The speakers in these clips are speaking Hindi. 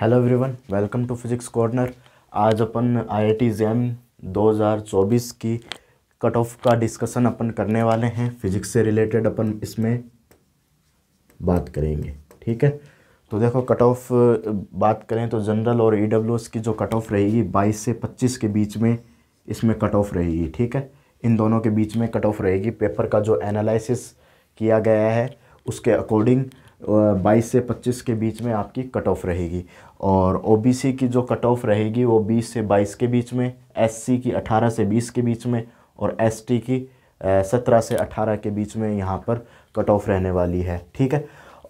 hello everyone welcome to physics corner आज अपन आईआईटी जैम 2024 की कट ऑफ का डिस्कशन अपन करने वाले हैं फिजिक्स से रिलेटेड अपन इसमें बात करेंगे ठीक है तो देखो कट ऑफ बात करें तो जनरल और ई e की जो कट ऑफ रहेगी बाईस से पच्चीस के बीच में इसमें कट ऑफ रहेगी ठीक है इन दोनों के बीच में कट ऑफ रहेगी पेपर का जो एनालिसिस किया गया है उसके अकॉर्डिंग बाईस से पच्चीस के बीच में आपकी कट ऑफ रहेगी और ओबीसी की जो कट ऑफ रहेगी वो बीस से बाईस के बीच में एससी की अठारह से बीस के बीच में और एसटी की सत्रह से 18 के बीच में यहाँ पर कट ऑफ रहने वाली है ठीक है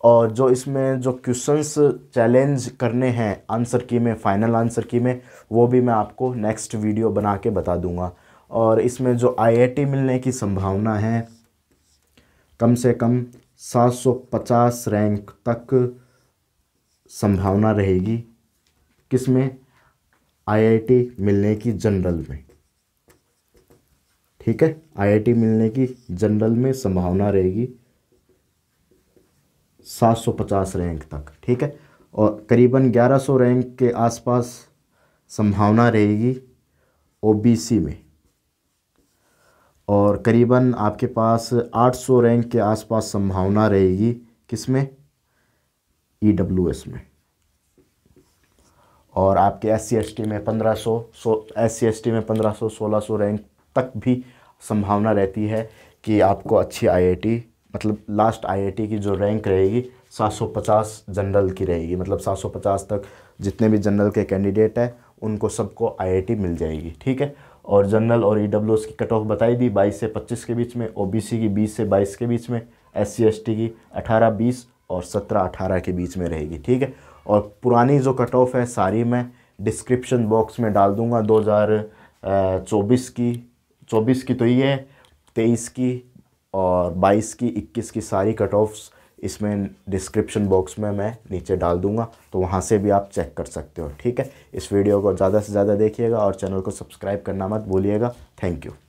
और जो इसमें जो क्वेश्चंस चैलेंज करने हैं आंसर की में फ़ाइनल आंसर की में वो भी मैं आपको नेक्स्ट वीडियो बना के बता दूंगा और इसमें जो आईआईटी मिलने की संभावना है कम से कम 750 रैंक तक संभावना रहेगी किसमें आईआईटी मिलने की जनरल में ठीक है आईआईटी मिलने की जनरल में संभावना रहेगी 750 रैंक तक ठीक है और करीबन 1100 रैंक के आसपास संभावना रहेगी ओबीसी में करीबन आपके पास 800 रैंक के आसपास संभावना रहेगी किसमें ई डब्ल्यू एस में और आपके एस सी एस टी में 1500 सौ एस सी एस टी में 1500 1600 रैंक तक भी संभावना रहती है कि आपको अच्छी आईआईटी मतलब लास्ट आईआईटी की जो रैंक रहेगी 750 जनरल की रहेगी मतलब 750 तक जितने भी जनरल के कैंडिडेट हैं उनको सबको आईआईटी मिल जाएगी ठीक है और जनरल और ई e की कट ऑफ बताई दी बाईस से पच्चीस के बीच में ओ की बीस से बाईस के बीच में एस सी की अठारह बीस और सत्रह अठारह के बीच में रहेगी ठीक है और पुरानी जो कट ऑफ है सारी मैं डिस्क्रिप्शन बॉक्स में डाल दूंगा 2024 की 24 की तो ये है तेईस की और 22 की 21 की सारी कट ऑफ्स इसमें डिस्क्रिप्शन बॉक्स में मैं नीचे डाल दूंगा तो वहाँ से भी आप चेक कर सकते हो ठीक है इस वीडियो को ज़्यादा से ज़्यादा देखिएगा और चैनल को सब्सक्राइब करना मत भूलिएगा थैंक यू